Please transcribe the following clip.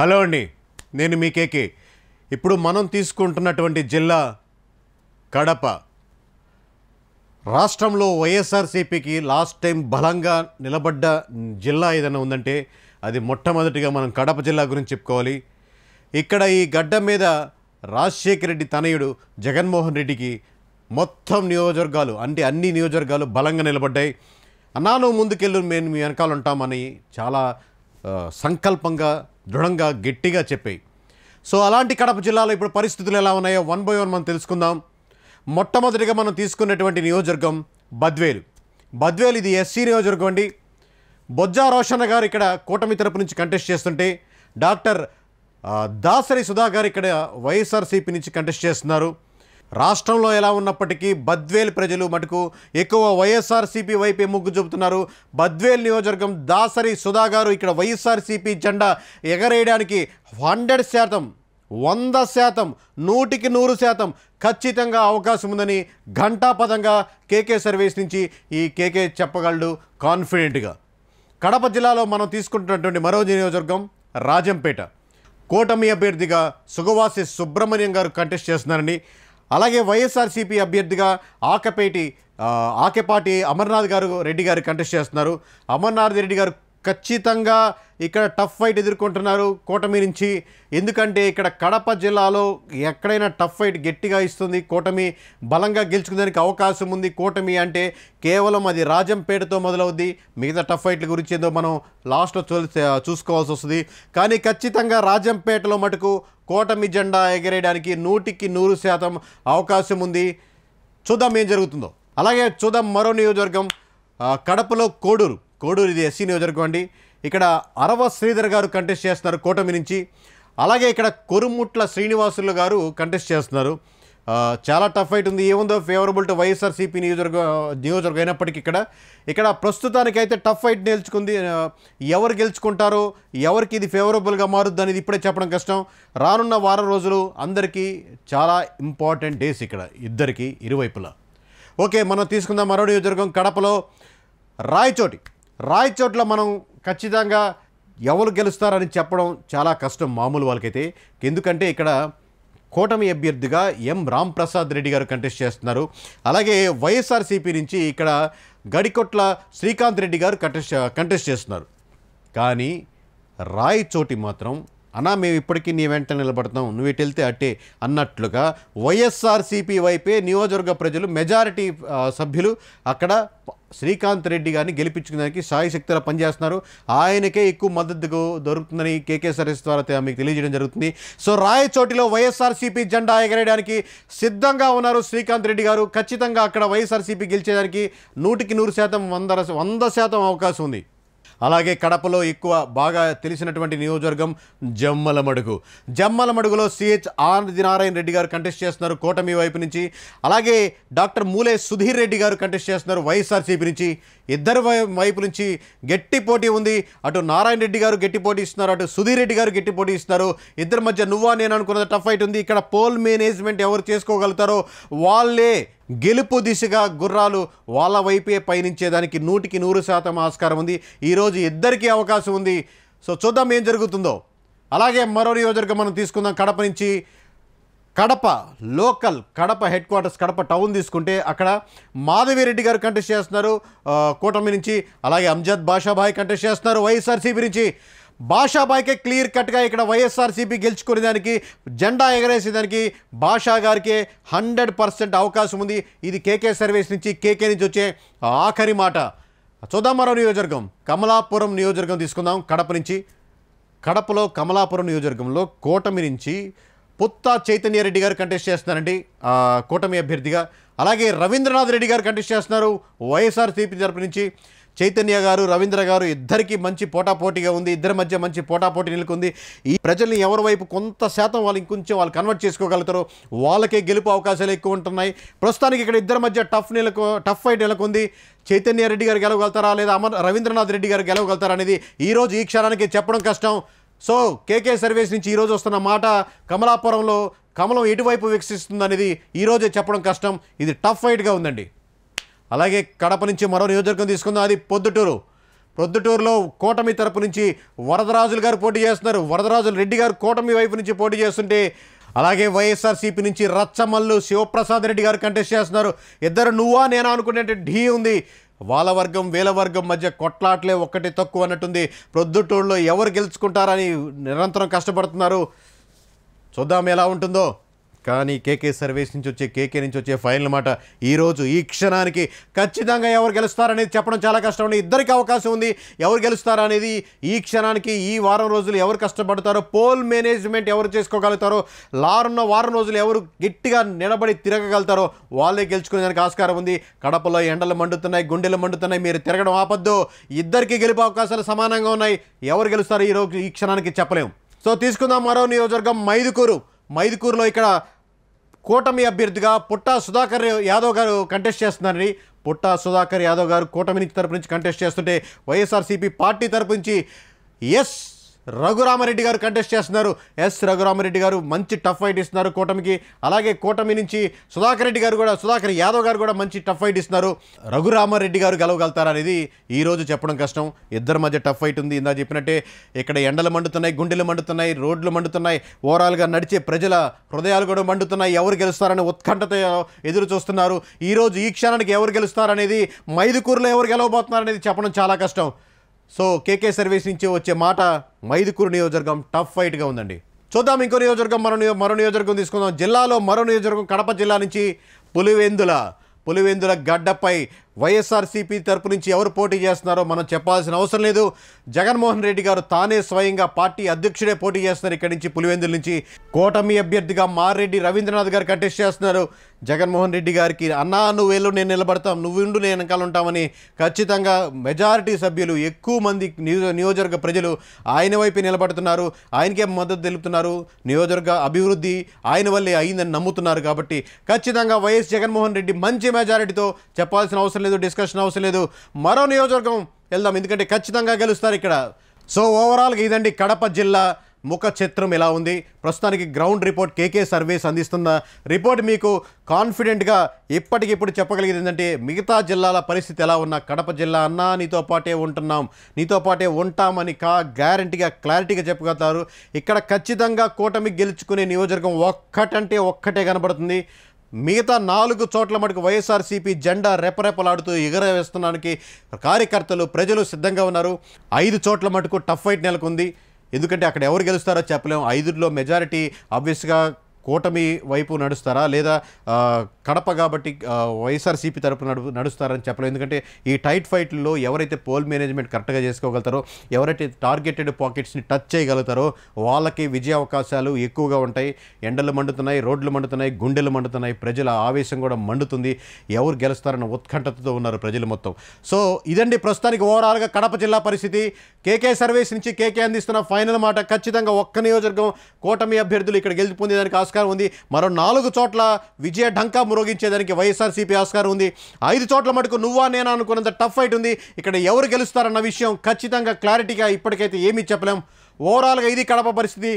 hello అండి నేను మీ కేకే ఇప్పుడు మనం తీసుకుంటున్నటువంటి జిల్లా కడప రాష్ట్రంలో వైఎస్ఆర్సీపీకి లాస్ట్ టైం బలంగా నిలబడ్డ జిల్లా ఏదైనా ఉందంటే అది మొట్టమొదటిగా మనం కడప జిల్లా గురించి చెప్పుకోవాలి ఇక్కడ ఈ గడ్డ మీద రాజశేఖర రెడ్డి తనయుడు జగన్మోహన్ రెడ్డికి మొత్తం నియోజకవర్గాలు అంటే అన్ని నియోజకవర్గాలు బలంగా నిలబడ్డాయి అన్నాను ముందుకెళ్ళు మేము మీ వెనకాల ఉంటామని చాలా సంకల్పంగా దృఢంగా గట్టిగా చెప్పాయి సో అలాంటి కడప జిల్లాలో ఇప్పుడు పరిస్థితులు ఎలా ఉన్నాయో వన్ బై వన్ మనం తెలుసుకుందాం మొట్టమొదటిగా మనం తీసుకున్నటువంటి నియోజకవర్గం బద్వేలు బద్వేలు ఇది ఎస్సీ నియోజకవర్గం అండి బొజ్జా రోషన్ గారు ఇక్కడ కూటమి తరపు నుంచి కంటెస్ట్ చేస్తుంటే డాక్టర్ దాసరి సుధా గారు ఇక్కడ వైఎస్ఆర్సీపీ నుంచి కంటెస్ట్ చేస్తున్నారు రాష్ట్రంలో ఎలా ఉన్నప్పటికీ బద్వేల్ ప్రజలు మటుకు ఎక్కువ వైఎస్ఆర్సీపీ వైపే మొగ్గు చూపుతున్నారు బద్వేల్ నియోజకవర్గం దాసరి సుధా గారు ఇక్కడ వైఎస్ఆర్సీపీ జెండా ఎగరేయడానికి హండ్రెడ్ శాతం వంద శాతం నూటికి నూరు శాతం ఖచ్చితంగా అవకాశం ఉందని ఘంటాపదంగా కేకే సర్వీస్ నుంచి ఈ కేకే చెప్పగలడు కాన్ఫిడెంట్గా కడప జిల్లాలో మనం తీసుకుంటున్నటువంటి మరో నియోజకవర్గం రాజంపేట కూటమి అభ్యర్థిగా సుగవాసి సుబ్రహ్మణ్యం గారు కంటెస్ట్ చేస్తున్నారని అలాగే వైఎస్ఆర్సీపీ అభ్యర్థిగా ఆకపేటి ఆకేపాటి అమర్నాథ్ గారు రెడ్డి గారు కంటెస్ట్ చేస్తున్నారు అమర్నాథ్ రెడ్డి గారు ఖచ్చితంగా ఇక్కడ టఫ్ ఫైట్ ఎదుర్కొంటున్నారు కూటమి నుంచి ఎందుకంటే ఇక్కడ కడప జిల్లాలో ఎక్కడైనా టఫ్ ఫైట్ గట్టిగా ఇస్తుంది కూటమి బలంగా గెలుచుకునేందుకు అవకాశం ఉంది కూటమి అంటే కేవలం అది రాజంపేటతో మొదలవుద్ది మిగతా టఫ్ ఫైట్ల గురించి ఏదో మనం లాస్ట్లో చూ చూసుకోవాల్సి వస్తుంది కానీ ఖచ్చితంగా రాజంపేటలో మటుకు కూటమి జెండా ఎగరేయడానికి నూటికి నూరు శాతం అవకాశం ఉంది చూద్దాం ఏం జరుగుతుందో అలాగే చూద్దాం మరో నియోజకవర్గం కడపలో కోడూరు కోడూరు ఇది ఎస్సీ నియోజకవర్గం అండి ఇక్కడ అరవ శ్రీధర్ గారు కంటెస్ట్ చేస్తున్నారు కూటమి నుంచి అలాగే ఇక్కడ కొరుముట్ల శ్రీనివాసులు గారు కంటెస్ట్ చేస్తున్నారు చాలా టఫ్ అయిట్ ఉంది ఏముందో ఫేవరబుల్ టు వైఎస్ఆర్సీపీ నియోజకవర్గ నియోజకవర్గం అయినప్పటికీ ఇక్కడ ఇక్కడ ప్రస్తుతానికి అయితే టఫ్ ఫైట్ నిల్చుకుంది ఎవరు గెలుచుకుంటారో ఎవరికి ఇది ఫేవరబుల్గా మారుద్ది అనేది ఇప్పుడే చెప్పడం కష్టం రానున్న వారం రోజులు అందరికీ చాలా ఇంపార్టెంట్ డేస్ ఇక్కడ ఇద్దరికి ఇరువైపులా ఓకే మనం తీసుకుందాం మరో నియోజకవర్గం కడపలో రాయచోటి రాయచోట్ల మనం ఖచ్చితంగా ఎవరు గెలుస్తారని చెప్పడం చాలా కష్టం మామూలు వాళ్ళకైతే ఎందుకంటే ఇక్కడ కూటమి అభ్యర్థిగా ఎం రాంప్రసాద్ రెడ్డి గారు కంటెస్ట్ చేస్తున్నారు అలాగే వైఎస్ఆర్సీపీ నుంచి ఇక్కడ గడికొట్ల శ్రీకాంత్ రెడ్డి గారు కంటెస్ట్ కంటెస్ట్ చేస్తున్నారు కానీ రాయచోటి మాత్రం అన్నా మేము ఇప్పటికీ నీ వెంట నిలబడతాం నువ్వు ఇటు వెళ్తే అట్టే అన్నట్లుగా వైఎస్ఆర్సీపీ వైపే నియోజకవర్గ ప్రజలు మెజారిటీ సభ్యులు అక్కడ శ్రీకాంత్ రెడ్డి గారిని గెలిపించుకోవడానికి సాయశక్తిలా పనిచేస్తున్నారు ఆయనకే ఎక్కువ మద్దతు దొరుకుతుందని కేకే ద్వారా మీకు తెలియజేయడం జరుగుతుంది సో రాయచోటిలో వైఎస్ఆర్సీపీ జెండా ఎగరేయడానికి సిద్ధంగా ఉన్నారు శ్రీకాంత్ రెడ్డి గారు ఖచ్చితంగా అక్కడ వైఎస్ఆర్సీపీ గెలిచేదానికి నూటికి నూరు శాతం వంద వంద శాతం అవకాశం ఉంది అలాగే కడపలో ఎక్కువ బాగా తెలిసినటువంటి నియోజకవర్గం జమ్మలమడుగు జమ్మలమడుగులో సిహెచ్ నారాయణ రెడ్డి గారు కంటెస్ట్ చేస్తున్నారు కూటమి వైపు నుంచి అలాగే డాక్టర్ మూలే సుధీర్ రెడ్డి గారు కంటెస్ట్ చేస్తున్నారు వైఎస్ఆర్సీపీ నుంచి ఇద్దరు వైపు నుంచి గట్టి పోటీ ఉంది అటు నారాయణ రెడ్డి గారు గట్టి పోటీ ఇస్తున్నారు అటు సుధీర్ రెడ్డి గారు గట్టి పోటీ ఇస్తున్నారు ఇద్దరి మధ్య నువ్వా నేను అనుకున్నది టఫ్ ఫైట్ ఉంది ఇక్కడ పోల్ మేనేజ్మెంట్ ఎవరు చేసుకోగలుగుతారో వాళ్ళే గెలుపు దిశగా గుర్రాలు వాళ్ళ వైపే పయనించేదానికి నూటికి నూరు శాతం ఆస్కారం ఉంది ఈరోజు ఇద్దరికీ అవకాశం ఉంది సో చూద్దాం ఏం జరుగుతుందో అలాగే మరో నియోజకవర్గం మనం తీసుకుందాం కడప నుంచి Kadapa local Kadapa head quarters Kadapa town తీసుకుంటే అక్కడ మాధవిరెడ్డి గారు కంటెస్ట్ చేస్తున్నారు కూటమి నుంచి అలాగే అంజద్ భాషాభాయ్ కంటెస్ట్ చేస్తున్నారు వైఎస్ఆర్సీపీ నుంచి భాషాబాయికే క్లియర్ కట్గా ఇక్కడ వైఎస్ఆర్సీపీ గెలుచుకునే దానికి జెండా ఎగరేసేదానికి భాషా గారికి హండ్రెడ్ పర్సెంట్ అవకాశం ఉంది ఇది కేకే సర్వీస్ నుంచి కేకే నుంచి వచ్చే ఆఖరి మాట చూద్దామరావు నియోజకవర్గం కమలాపురం నియోజకవర్గం తీసుకుందాం కడప నుంచి కడపలో కమలాపురం నియోజకవర్గంలో కూటమి నుంచి పుత్తా చైతన్య రెడ్డి గారు కంటెస్ట్ చేస్తున్నారండి కూటమి అభ్యర్థిగా అలాగే రవీంద్రనాథ్ రెడ్డి గారు కంటెస్ట్ చేస్తున్నారు వైఎస్ఆర్సీపీ తరపు నుంచి చైతన్య గారు రవీంద్ర గారు ఇద్దరికీ మంచి పోటాపోటీగా ఉంది ఇద్దరి మధ్య మంచి పోటాపోటీ నెలకొంది ఈ ప్రజల్ని ఎవరి వైపు కొంత శాతం వాళ్ళు ఇంకొంచెం వాళ్ళు కన్వర్ట్ చేసుకోగలుగుతారు వాళ్ళకే గెలుపు అవకాశాలు ఎక్కువ ఉంటున్నాయి ప్రస్తుతానికి ఇక్కడ ఇద్దరి మధ్య టఫ్ నెలకు టఫ్ ఫైట్ నెలకొంది చైతన్య రెడ్డి గారు గెలవగలుగుతారా లేదా అమర్ రవీంద్రనాథ్ రెడ్డి గారు గెలవగలుగుతారా అనేది ఈరోజు ఈ క్షణానికి చెప్పడం కష్టం సో కేకే సర్వీస్ నుంచి ఈరోజు వస్తున్న మాట కమలాపురంలో కమలం ఎటువైపు అనేది ఈరోజే చెప్పడం కష్టం ఇది టఫ్ ఫైట్గా ఉందండి అలాగే కడప నుంచి మరో నియోజకవర్గం తీసుకుందాం అది పొద్దుటూరు పొద్దుటూరులో కూటమి తరపు నుంచి వరదరాజులు గారు పోటీ చేస్తున్నారు వరదరాజులు రెడ్డి గారు కూటమి వైపు నుంచి పోటీ చేస్తుంటే అలాగే వైఎస్ఆర్సీపీ నుంచి రచ్చమల్లు శివప్రసాద్ రెడ్డి గారు కంటెస్ట్ చేస్తున్నారు ఇద్దరు నువ్వా నేనా అనుకునే ఢీ ఉంది వాళ్ళ వర్గం వేల వర్గం మధ్య కొట్లాట్లే ఒక్కటి తక్కువ అన్నట్టుంది ప్రొద్దుటూళ్ళు ఎవరు గెలుచుకుంటారని నిరంతరం కష్టపడుతున్నారు చూద్దాం ఎలా ఉంటుందో కానీ కేకే సర్వీస్ నుంచి వచ్చే కేకే నుంచి వచ్చే ఫైనల్ మాట ఈరోజు ఈ క్షణానికి ఖచ్చితంగా ఎవరు గెలుస్తారనేది చెప్పడం చాలా కష్టం ఉంది ఇద్దరికి అవకాశం ఉంది ఎవరు గెలుస్తారనేది ఈ క్షణానికి ఈ వారం రోజులు ఎవరు కష్టపడతారో పోల్ మేనేజ్మెంట్ ఎవరు చేసుకోగలుగుతారో లారున్న వారం రోజులు ఎవరు గట్టిగా నిలబడి తిరగగలుగుతారో వాళ్ళే గెలుచుకునేదానికి ఆస్కారం ఉంది కడపలో ఎండలు మండుతున్నాయి గుండెలు మండుతున్నాయి మీరు తిరగడం ఆపద్దు ఇద్దరికి గెలిపే అవకాశాలు సమానంగా ఉన్నాయి ఎవరు గెలుస్తారో ఈరోజు ఈ క్షణానికి చెప్పలేము సో తీసుకుందాం మరో నియోజకవర్గం మైదుకూరు మైదుకూరులో ఇక్కడ కూటమి అభ్యర్థిగా పుట్టా సుధాకర్ యాదవ్ గారు కంటెస్ట్ చేస్తున్నారని పుట్టా సుధాకర్ యాదవ్ గారు కూటమి నుంచి తరపు నుంచి కంటెస్ట్ చేస్తుంటే వైఎస్ఆర్సీపీ పార్టీ తరపు నుంచి ఎస్ రఘురామరెడ్డి గారు కంటెస్ట్ చేస్తున్నారు ఎస్ రఘురామరెడ్డి గారు మంచి టఫ్ ఫైట్ ఇస్తున్నారు కూటమికి అలాగే కూటమి నుంచి సుధాకర్ రెడ్డి గారు కూడా సుధాకర్ యాదవ్ గారు కూడా మంచి టఫ్ ఫైట్ ఇస్తున్నారు రఘురామరెడ్డి గారు గెలవగలుగుతారనేది ఈరోజు చెప్పడం కష్టం ఇద్దరి మధ్య టఫ్ ఫైట్ ఉంది ఇందా చెప్పినట్టే ఇక్కడ ఎండలు మండుతున్నాయి గుండెలు మండుతున్నాయి రోడ్లు మండుతున్నాయి ఓవరాల్గా నడిచే ప్రజల హృదయాలు కూడా మండుతున్నాయి ఎవరు గెలుస్తారని ఉత్కంఠతో ఎదురు చూస్తున్నారు ఈరోజు ఈ క్షణానికి ఎవరు గెలుస్తారనేది మైదుకూరులో ఎవరు గెలవబోతున్నారనేది చెప్పడం చాలా కష్టం సో కేకే సర్వీస్ నుంచి వచ్చే మాట మైదుకూరు నియోజకవర్గం టఫ్ ఫైట్గా ఉందండి చూద్దాం ఇంకో నియోజకవర్గం మరో మరో నియోజకవర్గం తీసుకుందాం జిల్లాలో మరో నియోజకవర్గం కడప జిల్లా నుంచి పులివెందుల పులివెందుల గడ్డపై వైఎస్ఆర్సీపీ తరపు నుంచి ఎవరు పోటీ చేస్తున్నారో మనం చెప్పాల్సిన అవసరం లేదు జగన్మోహన్ రెడ్డి గారు తానే స్వయంగా పార్టీ అధ్యక్షుడే పోటీ చేస్తున్నారు ఇక్కడి నుంచి పులివెందుల నుంచి కూటమి అభ్యర్థిగా మారెడ్డి రవీంద్రనాథ్ గారు కంటెస్ట్ చేస్తున్నారు జగన్మోహన్ రెడ్డి గారికి అన్నా నువ్వు నువ్వేళ్ళు నేను నిలబడతాం నువ్వుండు నేను వెనకాల ఉంటామని ఖచ్చితంగా మెజారిటీ సభ్యులు ఎక్కువ మంది నియోజకవర్గ ప్రజలు ఆయన వైపు నిలబడుతున్నారు ఆయనకే మద్దతు తెలుపుతున్నారు నియోజకవర్గ అభివృద్ధి ఆయన వల్లే అయిందని నమ్ముతున్నారు కాబట్టి ఖచ్చితంగా వైఎస్ జగన్మోహన్ రెడ్డి మంచి మెజారిటీతో చెప్పాల్సిన అవసరం లేదు డిస్కషన్ అవసరం లేదు మరో నియోజకవర్గం వెళ్దాం ఎందుకంటే ఖచ్చితంగా గెలుస్తారు ఇక్కడ సో ఓవరాల్గా ఇదండి కడప జిల్లా ముఖ చిత్రం ఇలా ఉంది ప్రస్తుతానికి గ్రౌండ్ రిపోర్ట్ కేకే సర్వేస్ అందిస్తున్న రిపోర్ట్ మీకు కాన్ఫిడెంట్గా ఇప్పటికిప్పుడు చెప్పగలిగేది ఏంటంటే మిగతా జిల్లాల పరిస్థితి ఎలా ఉన్నా కడప జిల్లా అన్నా నీతో పాటే ఉంటున్నాం నీతో పాటే ఉంటామని కా గ్యారంటీగా క్లారిటీగా చెప్పగలుగుతారు ఇక్కడ ఖచ్చితంగా కూటమి గెలుచుకునే నియోజకవర్గం ఒక్కటంటే ఒక్కటే కనబడుతుంది మిగతా నాలుగు చోట్ల మటుకు వైఎస్ఆర్సీపీ జెండా రెపరెపలాడుతూ ఎగరవేస్తున్నానికి కార్యకర్తలు ప్రజలు సిద్ధంగా ఉన్నారు ఐదు చోట్ల మటుకు టఫ్ ఫైట్ నెలకొంది ఎందుకంటే అక్కడ ఎవరు గెలుస్తారో చెప్పలేము ఐదులో మెజారిటీ ఆబ్వియస్గా కూటమి వైపు నడుస్తారా లేదా కడప కాబట్టి వైఎస్ఆర్సీపీ తరపు నడు నడుస్తారని చెప్పలేదు ఎందుకంటే ఈ టైట్ ఫైట్లో ఎవరైతే పోల్ మేనేజ్మెంట్ కరెక్ట్గా చేసుకోగలుగుతారో ఎవరైతే టార్గెటెడ్ పాకెట్స్ని టచ్ చేయగలుగుతారో వాళ్ళకి విజయ అవకాశాలు ఎక్కువగా ఉంటాయి ఎండలు మండుతున్నాయి రోడ్లు మండుతున్నాయి గుండెలు మండుతున్నాయి ప్రజల ఆవేశం కూడా మండుతుంది ఎవరు గెలుస్తారన్న ఉత్కంఠతతో ఉన్నారు ప్రజలు మొత్తం సో ఇదండి ప్రస్తుతానికి ఓవరాల్గా కడప జిల్లా పరిస్థితి కేకే సర్వీస్ నుంచి కేకే అందిస్తున్న ఫైనల్ మాట ఖచ్చితంగా ఒక్క నియోజకవర్గం కూటమి అభ్యర్థులు ఇక్కడ గెలిచి దానికి ఆస్కారం ఆస్కారం ఉంది మరో నాలుగు చోట్ల విజయ ఢంకా మురోగించేదానికి వైఎస్ఆర్సీపీ ఆస్కారం ఉంది ఐదు చోట్ల మటుకు నువ్వా నేను అనుకున్నంత టఫ్ ఫైట్ ఉంది ఇక్కడ ఎవరు గెలుస్తారన్న విషయం ఖచ్చితంగా క్లారిటీగా ఇప్పటికైతే ఏమీ చెప్పలేం ఓవరాల్గా ఇది కడప పరిస్థితి